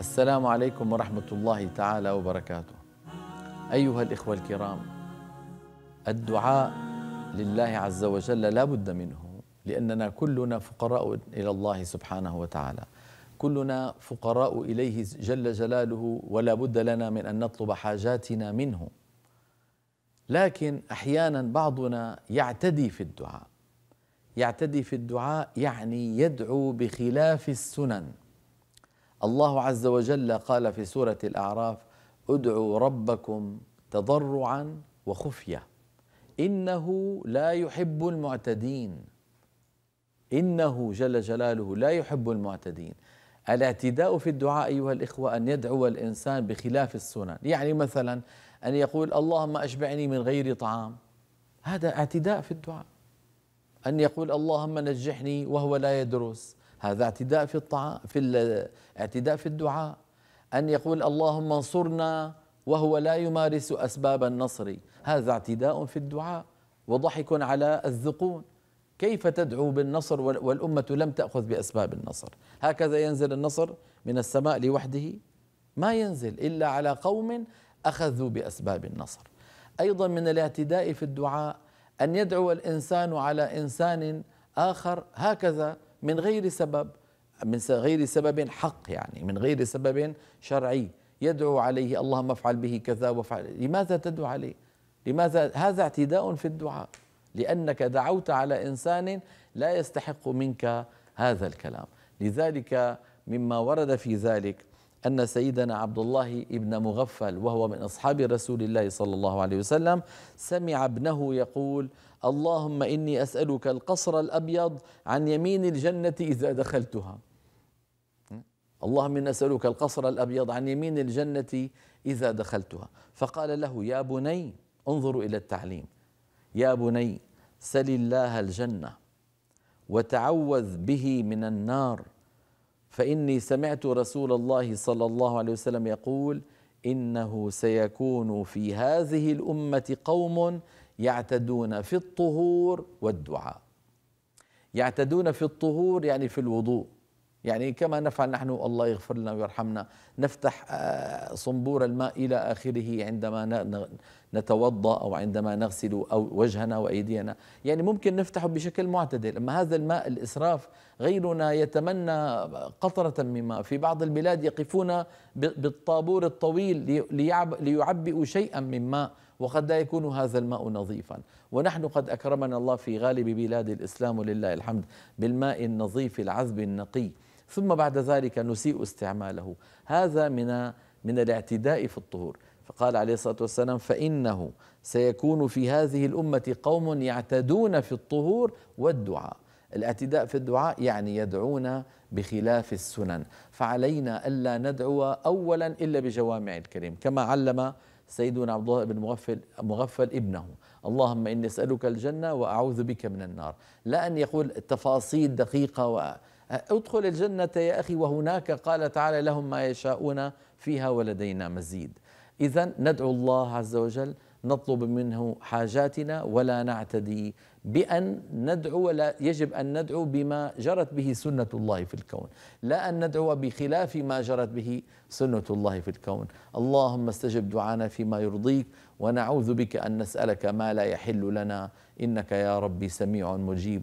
السلام عليكم ورحمة الله تعالى وبركاته. أيها الإخوة الكرام، الدعاء لله عز وجل لا بد منه، لأننا كلنا فقراء إلى الله سبحانه وتعالى. كلنا فقراء إليه جل جلاله ولا بد لنا من أن نطلب حاجاتنا منه. لكن أحيانا بعضنا يعتدي في الدعاء. يعتدي في الدعاء يعني يدعو بخلاف السنن. الله عز وجل قال في سورة الأعراف ادعوا ربكم تضرعا وخفية إنه لا يحب المعتدين إنه جل جلاله لا يحب المعتدين الاعتداء في الدعاء أيها الإخوة أن يدعو الإنسان بخلاف السنن يعني مثلا أن يقول اللهم أشبعني من غير طعام هذا اعتداء في الدعاء أن يقول اللهم نجحني وهو لا يدرس هذا اعتداء في الطعام في الاعتداء في الدعاء أن يقول اللهم انصرنا وهو لا يمارس أسباب النصر هذا اعتداء في الدعاء وضحك على الذقون كيف تدعو بالنصر والأمة لم تأخذ بأسباب النصر هكذا ينزل النصر من السماء لوحده ما ينزل إلا على قوم أخذوا بأسباب النصر أيضا من الاعتداء في الدعاء أن يدعو الإنسان على إنسان آخر هكذا من غير سبب من غير سبب حق يعني من غير سبب شرعي يدعو عليه اللهم افعل به كذا وافعل لماذا تدعو عليه لماذا هذا اعتداء في الدعاء لأنك دعوت على إنسان لا يستحق منك هذا الكلام لذلك مما ورد في ذلك أن سيدنا عبد الله ابن مغفل وهو من أصحاب رسول الله صلى الله عليه وسلم سمع ابنه يقول اللهم إني أسألك القصر الأبيض عن يمين الجنة إذا دخلتها اللهم إني أسألك القصر الأبيض عن يمين الجنة إذا دخلتها فقال له يا بني انظروا إلى التعليم يا بني سل الله الجنة وتعوذ به من النار فاني سمعت رسول الله صلى الله عليه وسلم يقول انه سيكون في هذه الامه قوم يعتدون في الطهور والدعاء يعتدون في الطهور يعني في الوضوء يعني كما نفعل نحن الله يغفر لنا ويرحمنا نفتح آه، صنبور الماء إلى آخره عندما نتوضأ أو عندما نغسل أو وجهنا وأيدينا يعني ممكن نفتحه بشكل معتدل أما هذا الماء الإسراف غيرنا يتمنى قطرة مما في بعض البلاد يقفون بالطابور الطويل ليعبئوا شيئا من ماء وقد لا يكون هذا الماء نظيفا ونحن قد أكرمنا الله في غالب بلاد الإسلام ولله الحمد بالماء النظيف العذب النقي ثم بعد ذلك نسيء استعماله هذا من من الاعتداء في الطهور فقال عليه الصلاه والسلام فانه سيكون في هذه الامه قوم يعتدون في الطهور والدعاء الاعتداء في الدعاء يعني يدعون بخلاف السنن فعلينا الا ندعو اولا الا بجوامع الكريم كما علم سيدنا عبد الله بن مغفل مغفل ابنه اللهم اني اسالك الجنه واعوذ بك من النار لا ان يقول تفاصيل دقيقه ادخل الجنة يا أخي وهناك قال تعالى لهم ما يشاءون فيها ولدينا مزيد إذا ندعو الله عز وجل نطلب منه حاجاتنا ولا نعتدي بأن ندعو ولا يجب أن ندعو بما جرت به سنة الله في الكون لا أن ندعو بخلاف ما جرت به سنة الله في الكون اللهم استجب دعانا فيما يرضيك ونعوذ بك أن نسألك ما لا يحل لنا إنك يا ربي سميع مجيب